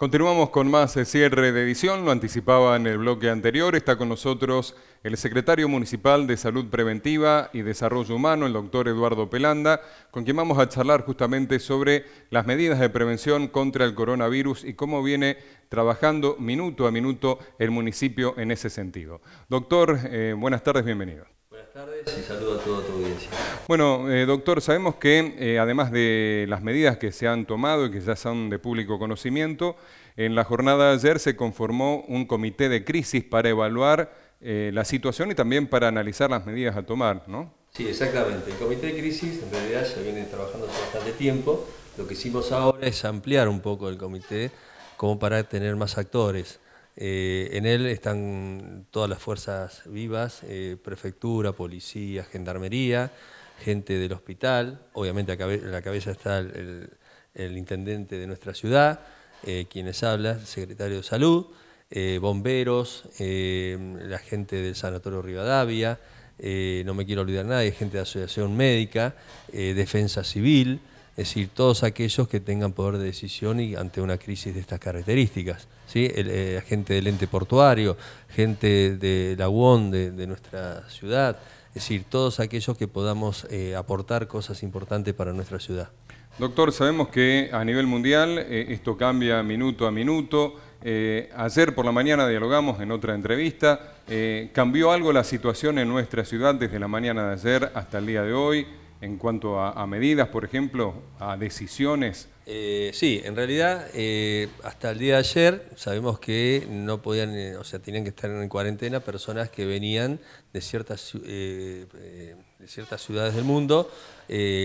Continuamos con más eh, cierre de edición, lo anticipaba en el bloque anterior, está con nosotros el secretario municipal de Salud Preventiva y Desarrollo Humano, el doctor Eduardo Pelanda, con quien vamos a charlar justamente sobre las medidas de prevención contra el coronavirus y cómo viene trabajando minuto a minuto el municipio en ese sentido. Doctor, eh, buenas tardes, bienvenido tardes y saludo a toda tu audiencia. Bueno, eh, doctor, sabemos que eh, además de las medidas que se han tomado y que ya son de público conocimiento, en la jornada de ayer se conformó un comité de crisis para evaluar eh, la situación y también para analizar las medidas a tomar, ¿no? Sí, exactamente. El comité de crisis en realidad ya viene trabajando hace bastante tiempo. Lo que hicimos ahora es ampliar un poco el comité como para tener más actores. Eh, en él están todas las fuerzas vivas, eh, prefectura, policía, gendarmería, gente del hospital, obviamente a la cabeza está el, intendente de nuestra ciudad, eh, quienes hablan, secretario de salud, bomberos, la gente del Sanatorio Rivadavia, no me quiero olvidar nadie, gente de Asociación Médica, Defensa Civil es decir, todos aquellos que tengan poder de decisión y ante una crisis de estas características. ¿sí? Eh, gente del ente portuario, gente de la UON, de, nuestra ciudad, es decir, todos aquellos que podamos eh, aportar cosas importantes para nuestra ciudad. Doctor, sabemos que a nivel mundial eh, esto cambia minuto a minuto. ayer por la mañana dialogamos en otra entrevista. ¿Cambió algo la situación en nuestra ciudad desde la mañana de ayer hasta el día de hoy? en cuanto a, medidas, por ejemplo, a decisiones? Eh, sí, en realidad eh, hasta el día de ayer sabemos que no podían, eh, o sea, tenían que estar en cuarentena personas que venían de ciertas, ciertas ciudades del mundo,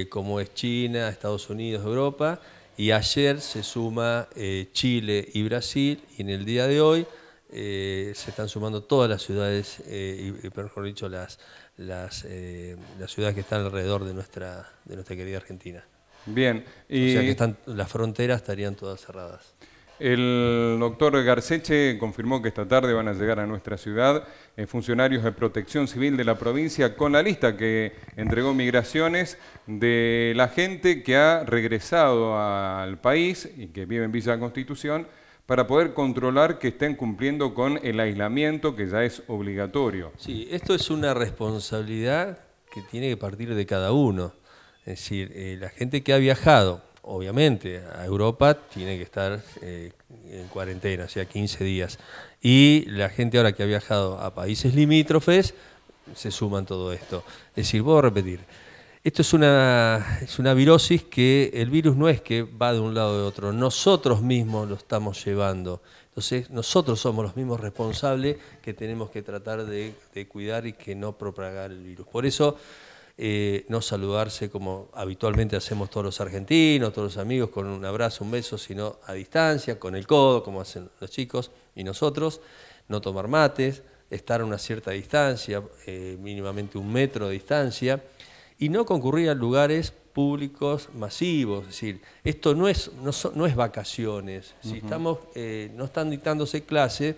como es China, Estados Unidos, Europa, y ayer se suma Chile y Brasil, y en el día de hoy se están sumando todas las ciudades, y, mejor dicho, las, las, eh, ciudades que están alrededor de nuestra, de nuestra querida Argentina. Bien. Y o sea que están, las fronteras estarían todas cerradas. El doctor Garceche confirmó que esta tarde van a llegar a nuestra ciudad eh, funcionarios de protección civil de la provincia con la lista que entregó Migraciones de la gente que ha regresado al país y que vive en Villa Constitución para poder controlar que estén cumpliendo con el aislamiento que ya es obligatorio. Sí, esto es una responsabilidad que tiene que partir de cada uno. Es decir, eh, la gente que ha viajado, obviamente, a Europa tiene que estar eh, en cuarentena, o sea, 15 días. Y la gente ahora que ha viajado a países limítrofes, se suman todo esto. Es decir, voy a repetir, esto es una, es virosis que el virus no es que va de un lado de otro, nosotros mismos lo estamos llevando. Entonces, nosotros somos los mismos responsables que tenemos que tratar de, cuidar y que no propagar el virus. Por eso, eh, no saludarse como habitualmente hacemos todos los argentinos, todos los amigos, con un abrazo, un beso, sino a distancia, con el codo, como hacen los chicos y nosotros, no tomar mates, estar a una cierta distancia, eh, mínimamente un metro de distancia y no concurrir a lugares públicos masivos. Es decir, esto no es, no, es vacaciones. Si estamos, eh, no están dictándose clases,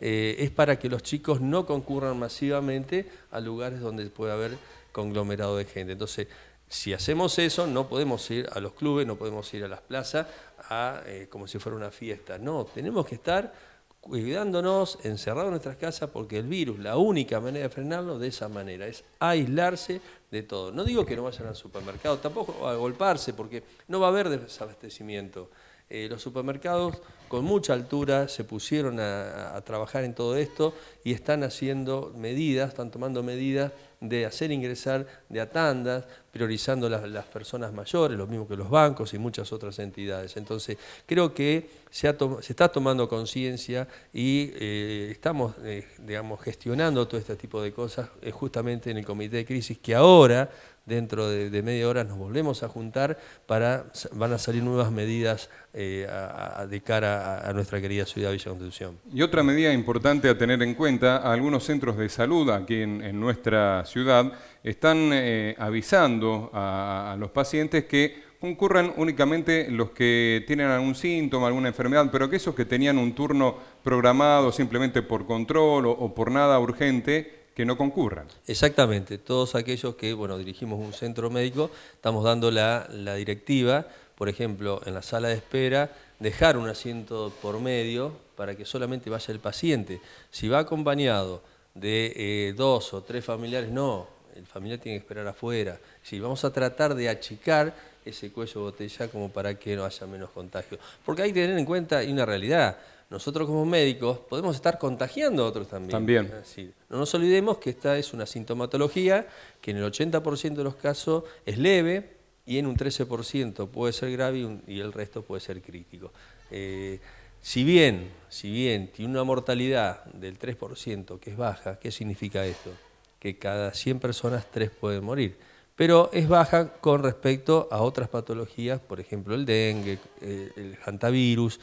eh, es para que los chicos no concurran masivamente a lugares donde puede haber conglomerado de gente. Entonces, si hacemos eso, no podemos ir a los clubes, no podemos ir a las plazas, eh, como si fuera una fiesta. No, tenemos que estar cuidándonos, encerrados en nuestras casas, porque el virus, la única manera de frenarlo de esa manera es aislarse de todo. No digo que no vayan al supermercado, tampoco a golparse, porque no va a haber desabastecimiento. Eh, los supermercados con mucha altura se pusieron a trabajar en todo esto y están haciendo medidas, están tomando medidas de hacer ingresar de a tandas, priorizando las, personas mayores, lo mismo que los bancos y muchas otras entidades. Entonces, creo que se, se está tomando conciencia y eh, estamos, eh, digamos, gestionando todo este tipo de cosas eh, justamente en el Comité de Crisis, que ahora dentro de, media hora nos volvemos a juntar para, van a salir nuevas medidas eh, a, de cara a, nuestra querida ciudad Villa Constitución. Y otra medida importante a tener en cuenta, algunos centros de salud aquí en, nuestra ciudad están eh, avisando a los pacientes que concurran únicamente los que tienen algún síntoma, alguna enfermedad, pero que esos que tenían un turno programado simplemente por control o por nada urgente, que no concurran. Exactamente, todos aquellos que, bueno, dirigimos un centro médico, estamos dando la, directiva, por ejemplo, en la sala de espera, dejar un asiento por medio para que solamente vaya el paciente. Si va acompañado de eh, dos o tres familiares, no, el familiar tiene que esperar afuera. Si vamos a tratar de achicar ese cuello botella como para que no haya menos contagio. Porque hay que tener en cuenta, una realidad, nosotros como médicos podemos estar contagiando a otros también. También. no nos olvidemos que esta es una sintomatología que en el 80% de los casos es leve y en un 13% puede ser grave y, el resto puede ser crítico. Eh, si bien, si bien tiene una mortalidad del 3% que es baja, ¿qué significa esto? Que cada 100 personas 3 pueden morir pero es baja con respecto a otras patologías, por ejemplo el dengue, eh, el hantavirus,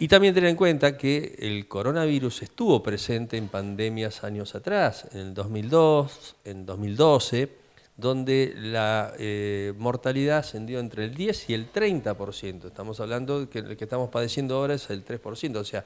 y también tener en cuenta que el coronavirus estuvo presente en pandemias años atrás, en el 2002, en 2012, donde la eh, mortalidad ascendió entre el 10 y el 30%. Estamos hablando que el que estamos padeciendo ahora es el 3%. O sea,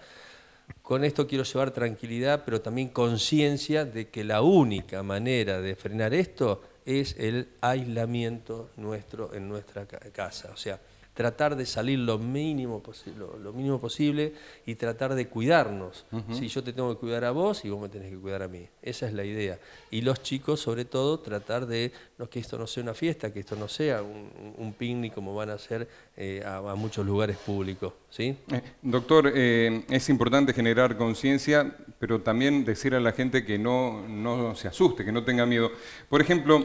con esto quiero llevar tranquilidad, pero también conciencia de que la única manera de frenar esto es el aislamiento nuestro en nuestra casa. O sea, tratar de salir lo mínimo, lo, lo mínimo posible y tratar de cuidarnos. Si yo te tengo que cuidar a vos y vos me tenés que cuidar a mí. Esa es la idea. Y los chicos, sobre todo, tratar de que esto no sea una fiesta, que esto no sea un, picnic como van a hacer eh, a, muchos lugares públicos. ¿sí? Eh, doctor, eh, es importante generar conciencia, pero también decir a la gente que no, no se asuste, que no tenga miedo. Por ejemplo,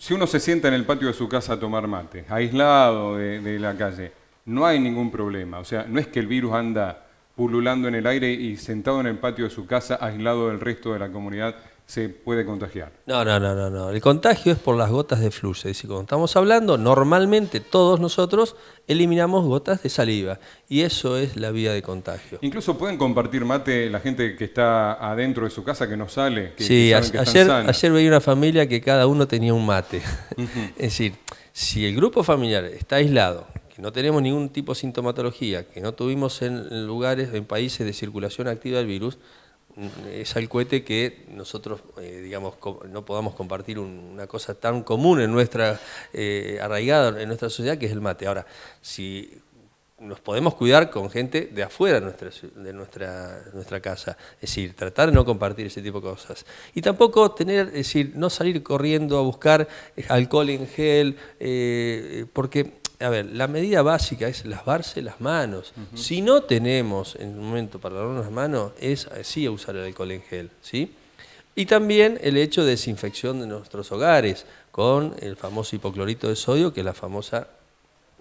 si uno se sienta en el patio de su casa a tomar mate, aislado de, la calle, no hay ningún problema. O sea, no es que el virus anda pululando en el aire y sentado en el patio de su casa, aislado del resto de la comunidad, se puede contagiar. No, no, no, no, no. El contagio es por las gotas de flujo. Es decir, cuando estamos hablando, normalmente todos nosotros eliminamos gotas de saliva. Y eso es la vía de contagio. Incluso pueden compartir mate la gente que está adentro de su casa, que no sale. sí, ayer, veía una familia que cada uno tenía un mate. es decir, si el grupo familiar está aislado, que no tenemos ningún tipo de sintomatología, que no tuvimos en lugares, en países de circulación activa del virus, es al cohete que nosotros, eh, digamos, no podamos compartir una cosa tan común en nuestra, eh, arraigada en nuestra sociedad, que es el mate. Ahora, si nos podemos cuidar con gente de afuera de nuestra, nuestra, casa. Es decir, tratar de no compartir ese tipo de cosas. Y tampoco tener, es decir, no salir corriendo a buscar alcohol en gel, eh, eh porque a ver, la medida básica es lavarse las manos. Si no tenemos en el momento para lavarnos las manos, es así eh, usar el alcohol en gel, ¿sí? Y también el hecho de desinfección de nuestros hogares con el famoso hipoclorito de sodio, que es la famosa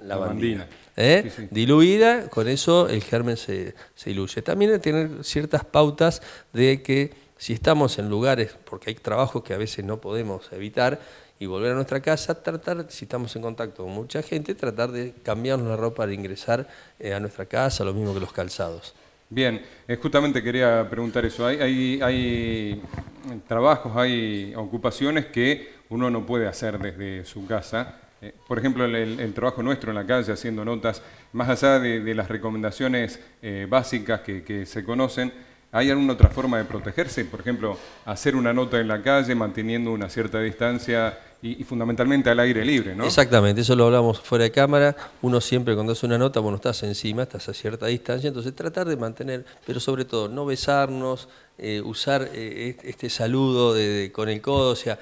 lavandina. ¿eh? Diluida, con eso el germen se, se diluye. También tener ciertas pautas de que si estamos en lugares, porque hay trabajos que a veces no podemos evitar, y volver a nuestra casa, tratar, si estamos en contacto con mucha gente, tratar de cambiarnos la ropa de ingresar eh, a nuestra casa, lo mismo que los calzados. Bien, eh, justamente quería preguntar eso. Hay, hay, trabajos, hay ocupaciones que uno no puede hacer desde su casa. Eh, por ejemplo, el, trabajo nuestro en la calle haciendo notas, más allá de, las recomendaciones básicas que se conocen, ¿Hay alguna otra forma de protegerse? Por ejemplo, hacer una nota en la calle manteniendo una cierta distancia y, fundamentalmente al aire libre, ¿no? Exactamente, eso lo hablamos fuera de cámara. Uno siempre cuando hace una nota, bueno, estás encima, estás a cierta distancia, entonces tratar de mantener, pero sobre todo no besarnos, eh, usar eh, este saludo con el codo, o sea,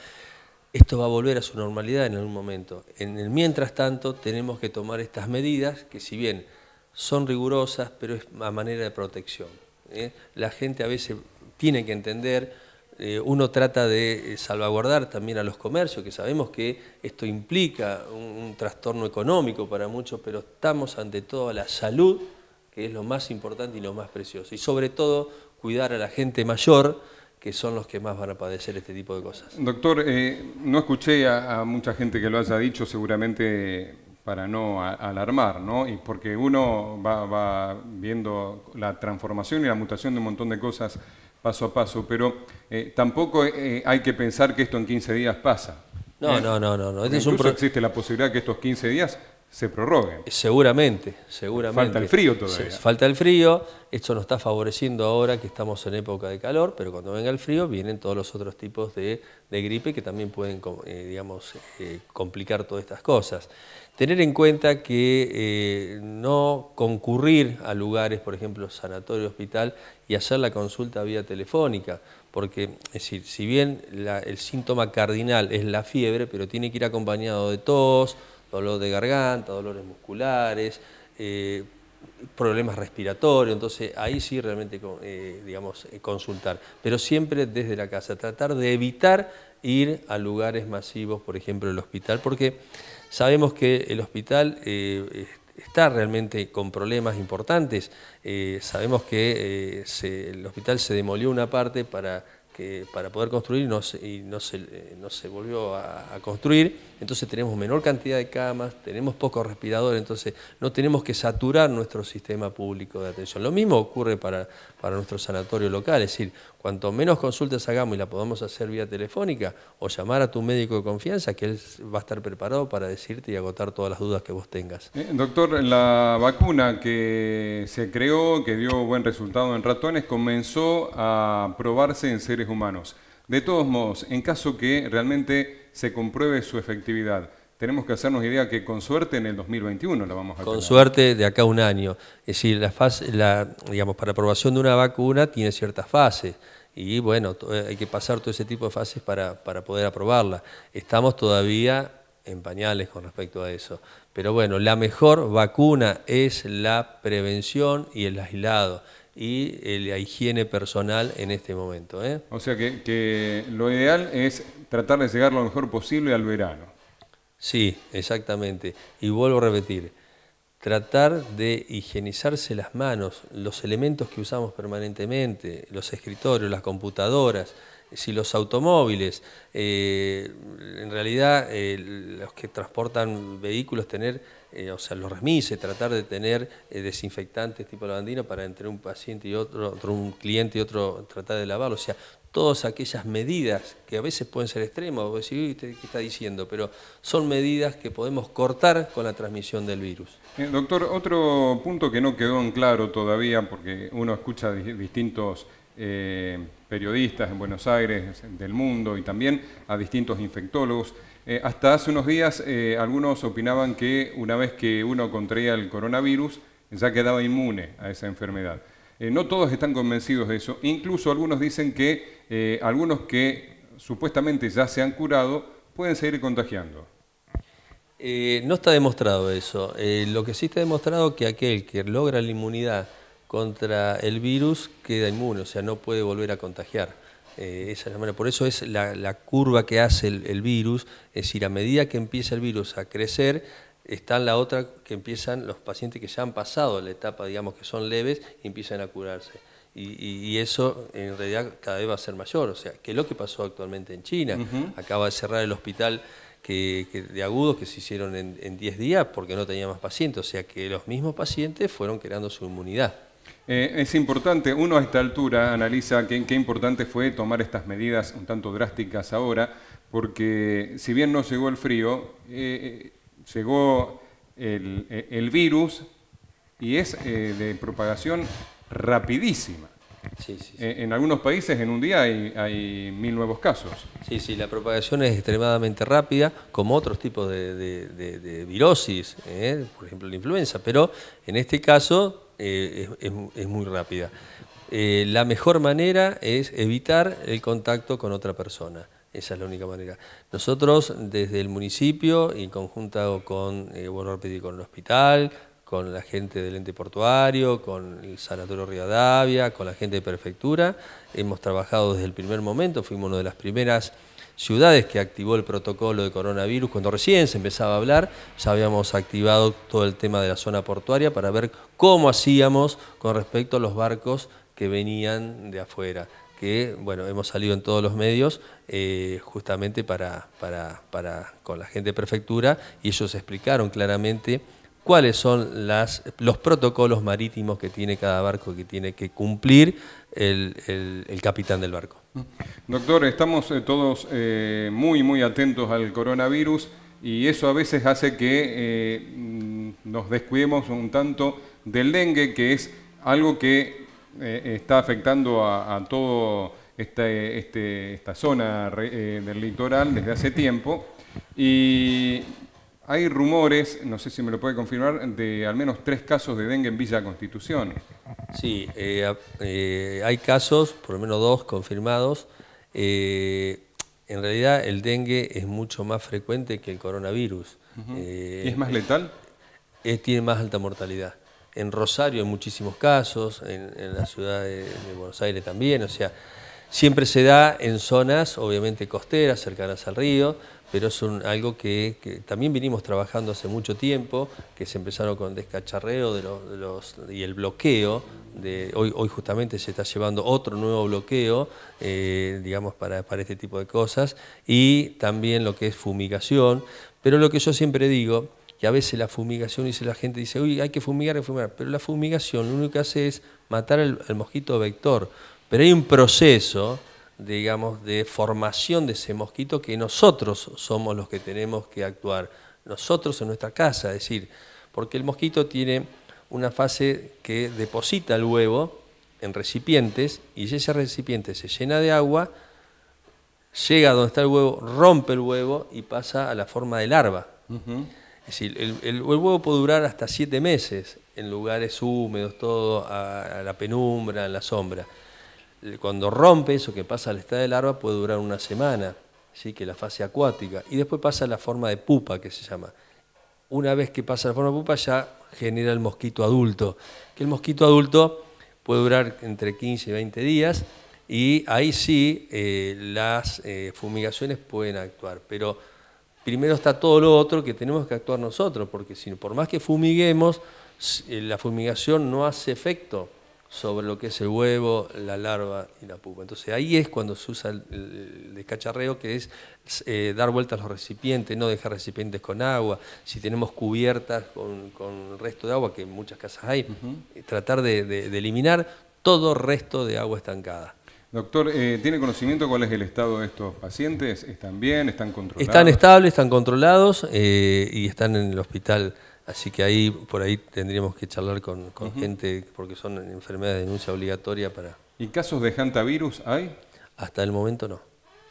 esto va a volver a su normalidad en algún momento. En el mientras tanto, tenemos que tomar estas medidas que si bien son rigurosas, pero es a manera de protección. ¿eh? la gente a veces tiene que entender, eh, uno trata de eh, salvaguardar también a los comercios, que sabemos que esto implica un, trastorno económico para muchos, pero estamos ante todo a la salud, que es lo más importante y lo más precioso, y sobre todo cuidar a la gente mayor, que son los que más van a padecer este tipo de cosas. Doctor, no escuché a mucha gente que lo haya dicho, seguramente para no alarmar, ¿no? Y porque uno va, viendo la transformación y la mutación de un montón de cosas paso a paso, pero eh, tampoco eh, eh, hay que pensar que esto en 15 días pasa. No, no, no, no. Este no. existe la posibilidad que estos 15 días se prorroguen. Seguramente, seguramente. Falta el frío todavía. falta el frío, esto nos está favoreciendo ahora que estamos en época de calor, pero cuando venga el frío vienen todos los otros tipos de, gripe que también pueden, eh, digamos, eh, complicar todas estas cosas. Tener en cuenta que eh, no concurrir a lugares, por ejemplo, sanatorio, hospital, y hacer la consulta vía telefónica, porque es decir, si bien el síntoma cardinal es la fiebre, pero tiene que ir acompañado de tos, dolor de garganta, dolores musculares, eh, problemas respiratorios, entonces ahí sí realmente, eh, digamos, eh, consultar, pero siempre desde la casa, tratar de evitar ir a lugares masivos, por ejemplo el hospital, porque sabemos que el hospital está realmente con problemas importantes, sabemos que el hospital se demolió una parte para para poder construir y no se, eh, volvió a, construir, entonces tenemos menor cantidad de camas, tenemos pocos respiradores, entonces no tenemos que saturar nuestro sistema público de atención. Lo mismo ocurre para, nuestro sanatorio local, es decir, cuanto menos consultas hagamos y la podamos hacer vía telefónica o llamar a tu médico de confianza, que él va a estar preparado para decirte y agotar todas las dudas que vos tengas. Eh, doctor, la vacuna que se creó, que dio buen resultado en ratones, comenzó a probarse en seres humanos. De todos modos, en caso que realmente se compruebe su efectividad, tenemos que hacernos idea que con suerte en el 2021 la vamos a Con suerte de acá a un año. Es decir, la fase, la, digamos, para aprobación de una vacuna tiene ciertas fases. Y bueno, eh, hay que pasar todo ese tipo de fases para, para poder aprobarla. Estamos todavía en pañales con respecto a eso. Pero bueno, la mejor vacuna es la prevención y el aislado y eh, la higiene personal en este momento. ¿eh? O sea que, lo ideal es tratar de llegar lo mejor posible al verano. Sí, exactamente. Y vuelvo a repetir, tratar de higienizarse las manos, los elementos que usamos permanentemente, los escritorios, las computadoras, si los automóviles, eh, en realidad los que transportan vehículos tener, eh, o sea, los remises, tratar de tener eh, desinfectantes tipo lavandina para entre un paciente y otro, entre un cliente y otro, tratar de lavarlo. O sea, todas aquellas medidas que a veces pueden ser extremas, o ¿qué está diciendo? Pero son medidas que podemos cortar con la transmisión del virus. doctor, otro punto que no quedó en claro todavía, porque uno escucha distintos eh, periodistas en Buenos Aires, del mundo y también a distintos infectólogos, eh, hasta hace unos días eh, algunos opinaban que una vez que uno contraía el coronavirus ya quedaba inmune a esa enfermedad. Eh, no todos están convencidos de eso. Incluso algunos dicen que algunos que supuestamente ya se han curado pueden seguir contagiando. no está demostrado eso. lo que sí está demostrado es que aquel que logra la inmunidad contra el virus queda inmune, o sea, no puede volver a contagiar. Eh, la Por eso es la, curva que hace el, virus, es decir, a medida que empieza el virus a crecer, está la otra que empiezan los pacientes que ya han pasado la etapa, digamos, que son leves y empiezan a curarse. Y, eso en realidad cada vez va a ser mayor, o sea, que es lo que pasó actualmente en China. Acaba de cerrar el hospital que, de agudos que se hicieron en 10 días porque no tenía más pacientes, o sea que los mismos pacientes fueron creando su inmunidad. Eh, es importante, uno a esta altura analiza qué, importante fue tomar estas medidas un tanto drásticas ahora, porque si bien no llegó el frío, eh, llegó eh, el, virus y es de propagación rapidísima. En algunos países en un día hay, mil nuevos casos. Sí, sí, la propagación es extremadamente rápida, como otros tipos de, de, de virosis, por ejemplo la influenza, pero en este caso eh, es, muy rápida. Eh, la mejor manera es evitar el contacto con otra persona. Esa es la única manera. Nosotros desde el municipio y conjuntado con, eh, con el hospital, con la gente del ente portuario, con el Sanatorio riadavia con la gente de prefectura, hemos trabajado desde el primer momento, fuimos una de las primeras ciudades que activó el protocolo de coronavirus. Cuando recién se empezaba a hablar, ya habíamos activado todo el tema de la zona portuaria para ver cómo hacíamos con respecto a los barcos que venían de afuera que bueno, hemos salido en todos los medios eh, justamente para, para, para, con la gente de prefectura y ellos explicaron claramente cuáles son las, los protocolos marítimos que tiene cada barco que tiene que cumplir el capitán del barco. Doctor, estamos eh, todos eh, muy, muy atentos al coronavirus y eso a veces hace que eh, nos descuidemos un tanto del dengue, que es algo que está afectando a, toda todo este, este, esta zona del litoral desde hace tiempo. Y hay rumores, no sé si me lo puede confirmar, de al menos tres casos de dengue en Villa Constitución. Sí, eh, eh, hay casos, por lo menos dos confirmados. Eh, en realidad el dengue es mucho más frecuente que el coronavirus. ¿Y es más letal? tiene más alta mortalidad. En Rosario hay muchísimos casos, en, la ciudad de Buenos Aires también, o sea, siempre se da en zonas obviamente costeras, cercanas al río, pero es algo que, también vinimos trabajando hace mucho tiempo, que se empezaron con descacharreo de los, y el bloqueo. De, hoy, hoy justamente se está llevando otro nuevo bloqueo, eh, digamos, para, este tipo de cosas, y también lo que es fumigación. Pero lo que yo siempre digo, que a veces la fumigación, dice la gente, dice, uy, hay que fumigar, hay que fumigar, pero la fumigación lo único que hace es matar el al mosquito vector. Pero hay un proceso digamos, de formación de ese mosquito que nosotros somos los que tenemos que actuar, nosotros en nuestra casa, es decir, porque el mosquito tiene una fase que deposita el huevo en recipientes y ese recipiente se llena de agua, llega a donde está el huevo, rompe el huevo y pasa a la forma de larva. Es decir, el, huevo puede durar hasta siete meses en lugares húmedos, todo a, la penumbra, en la sombra cuando rompe eso que pasa al estado de larva puede durar una semana, ¿sí? que la fase acuática, y después pasa la forma de pupa que se llama. Una vez que pasa la forma de pupa ya genera el mosquito adulto, que el mosquito adulto puede durar entre 15 y 20 días y ahí sí eh, las eh, fumigaciones pueden actuar, pero primero está todo lo otro que tenemos que actuar nosotros, porque si, por más que fumiguemos, eh, la fumigación no hace efecto sobre lo que es el huevo, la larva y la pupa. Entonces ahí es cuando se usa el, descacharreo, que es eh, dar vueltas a los recipientes, no dejar recipientes con agua, si tenemos cubiertas con, con resto de agua, que en muchas casas hay, eh, tratar de, eliminar todo resto de agua estancada. Doctor, eh, ¿tiene conocimiento cuál es el estado de estos pacientes? ¿Están bien? ¿Están controlados? Están estables, están controlados y están en el hospital Así que ahí, por ahí tendríamos que charlar con, gente, porque son enfermedades de denuncia obligatoria para... ¿Y casos de hantavirus hay? Hasta el momento no.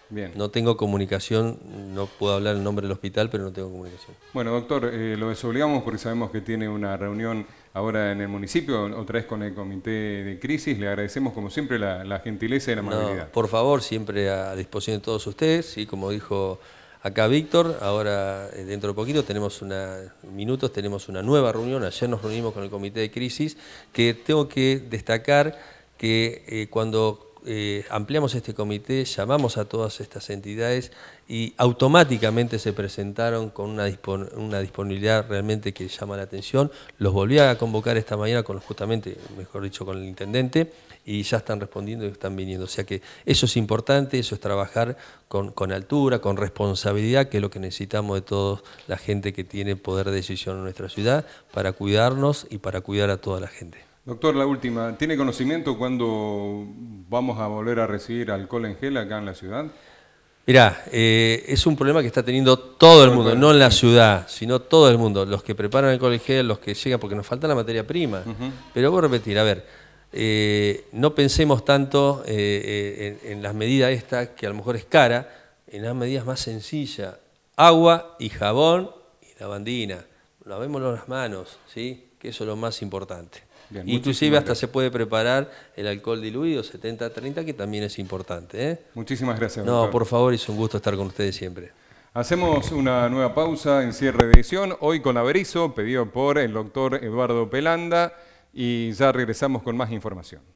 Bien. No tengo comunicación, no puedo hablar el nombre del hospital, pero no tengo comunicación. Bueno, doctor, eh, lo desobligamos porque sabemos que tiene una reunión ahora en el municipio, otra vez con el comité de crisis. Le agradecemos, como siempre, la, gentileza y la amabilidad. por favor, siempre a disposición de todos ustedes. Y como dijo Acá Víctor, ahora eh, dentro de poquito tenemos una, minutos, tenemos una nueva reunión. Ayer nos reunimos con el comité de crisis, que tengo que destacar que eh, cuando eh, ampliamos este comité, llamamos a todas estas entidades y automáticamente se presentaron con una, una disponibilidad realmente que llama la atención. Los volví a convocar esta mañana con justamente, mejor dicho, con el intendente y ya están respondiendo y están viniendo. O sea que eso es importante, eso es trabajar con, con, altura, con responsabilidad, que es lo que necesitamos de todos la gente que tiene poder de decisión en nuestra ciudad, para cuidarnos y para cuidar a toda la gente. Doctor, la última. ¿Tiene conocimiento cuándo vamos a volver a recibir alcohol en gel acá en la ciudad? Mirá, eh, es un problema que está teniendo todo el mundo, no en la ciudad, sino todo el mundo. Los que preparan el gel, los que llegan, porque nos falta la materia prima. Pero voy a repetir, a ver, eh, no pensemos tanto eh, en, las medidas estas, que a lo mejor es cara, en las medidas más sencillas. Agua y jabón y lavandina. Lavémonos las manos, ¿sí? Que eso es lo más importante. Inclusive hasta se puede preparar el alcohol diluido 70-30, que también es importante. ¿eh? Muchísimas gracias. No, por favor, es un gusto estar con ustedes siempre. Hacemos una nueva pausa en cierre de edición, hoy con Averizo, pedido por el doctor Eduardo Pelanda, y ya regresamos con más información.